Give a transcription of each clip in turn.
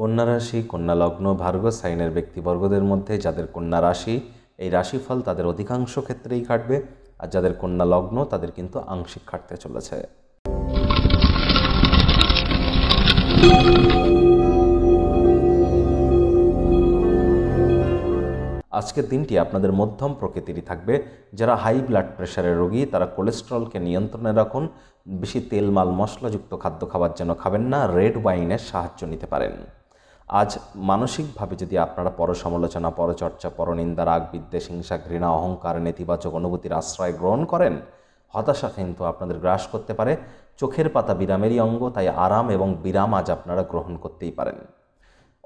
কন্যা রাশি কন্যা লগ্ন ভার্গ সাইনের ব্যক্তিবর্গদের মধ্যে যাদের কন্যা রাশি এই রাশিফল তাদের অধিকাংশ ক্ষেত্রেই কাটবে আর যাদের কন্যা লগ্ন তাদের কিন্তু আংশিক কাটতে চলেছে আজকের দিনটি আপনাদের মধ্যম প্রকৃতিরই থাকবে যারা হাই ব্লাড প্রেশারের রোগী তারা কোলেস্ট্রলকে নিয়ন্ত্রণে রাখুন বেশি তেল মাল মশলাযুক্ত খাদ্য খাবার যেন খাবেন না রেড ওয়াইনের সাহায্য নিতে পারেন আজ মানসিকভাবে যদি আপনারা পর সমালোচনা পরচর্চা পরনিন্দা রাগ বিদ্বেষ হিংসা ঘৃণা অহংকার নেতিবাচক অনুভূতির আশ্রয় গ্রহণ করেন হতাশা কিন্তু আপনাদের গ্রাস করতে পারে চোখের পাতা বিরামেরই অঙ্গ তাই আরাম এবং বিরাম আজ আপনারা গ্রহণ করতেই পারেন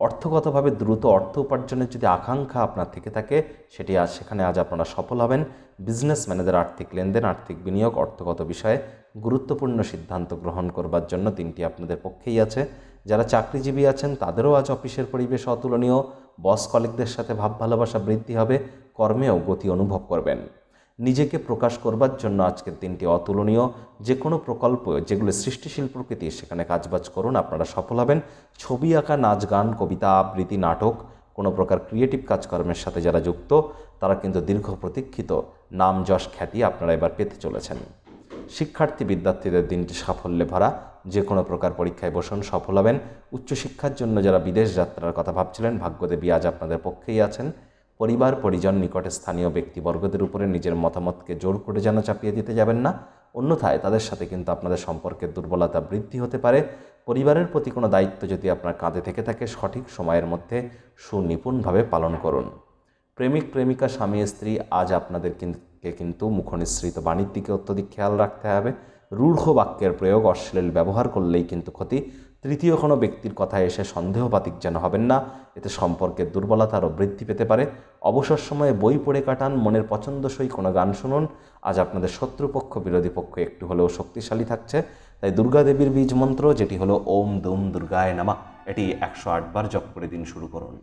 অর্থগতভাবে দ্রুত অর্থ উপার্জনের যদি আকাঙ্ক্ষা আপনার থেকে থাকে সেটি আজ সেখানে আজ আপনারা সফল হবেন বিজনেস ম্যানেজার আর্থিক লেনদেন আর্থিক বিনিয়োগ অর্থগত বিষয়ে গুরুত্বপূর্ণ সিদ্ধান্ত গ্রহণ করবার জন্য তিনটি আপনাদের পক্ষেই আছে যারা চাকরিজীবী আছেন তাদেরও আজ অফিসের পরিবেশ অতুলনীয় বস কলিকদের সাথে ভাব ভালোবাসা বৃদ্ধি হবে কর্মেও গতি অনুভব করবেন নিজেকে প্রকাশ করবার জন্য আজকের দিনটি অতুলনীয় যে কোনো প্রকল্প যেগুলো সৃষ্টিশীল প্রকৃতি সেখানে কাজবাজ করুন আপনারা সফল হবেন ছবি আঁকা নাচ গান কবিতা আবৃত্তি নাটক কোনো প্রকার ক্রিয়েটিভ কাজকর্মের সাথে যারা যুক্ত তারা কিন্তু দীর্ঘ প্রতীক্ষিত নাম যশ খ্যাতি আপনারা এবার পেতে চলেছেন শিক্ষার্থী বিদ্যার্থীদের দিনটি সাফল্যে ভরা যে কোনো প্রকার পরীক্ষায় বসুন সফল হবেন উচ্চশিক্ষার জন্য যারা বিদেশ যাত্রার কথা ভাবছিলেন ভাগ্যদেবী আজ আপনাদের পক্ষেই আছেন পরিবার পরিজন নিকটে স্থানীয় ব্যক্তিবর্গদের উপরে নিজের মতামতকে জোর করে যেন চাপিয়ে দিতে যাবেন না অন্যথায় তাদের সাথে কিন্তু আপনাদের সম্পর্কের দুর্বলতা বৃদ্ধি হতে পারে পরিবারের প্রতি কোনো দায়িত্ব যদি আপনার কাঁধে থেকে থাকে সঠিক সময়ের মধ্যে সুনিপুণভাবে পালন করুন প্রেমিক প্রেমিকা স্বামী স্ত্রী আজ আপনাদের কিন্তু মুখনিশ্রিত বাণিজ্যকে অত্যধিক খেয়াল রাখতে হবে রূঢ় বাক্যের প্রয়োগ অশ্লীল ব্যবহার করলেই কিন্তু ক্ষতি তৃতীয় কোনো ব্যক্তির কথায় এসে সন্দেহপাতিক যেন হবেন না এতে সম্পর্কের দুর্বলতা আরও বৃদ্ধি পেতে পারে অবসর সময়ে বই পড়ে কাটান মনের পছন্দসই কোনো গান শুনুন আজ আপনাদের শত্রুপক্ষ বিরোধী পক্ষ একটু হলেও শক্তিশালী থাকছে তাই দুর্গাদেবীর বীজ মন্ত্র যেটি হলো ওম দুম দুর্গায় নামা এটি একশো আটবার জপ করে দিন শুরু করুন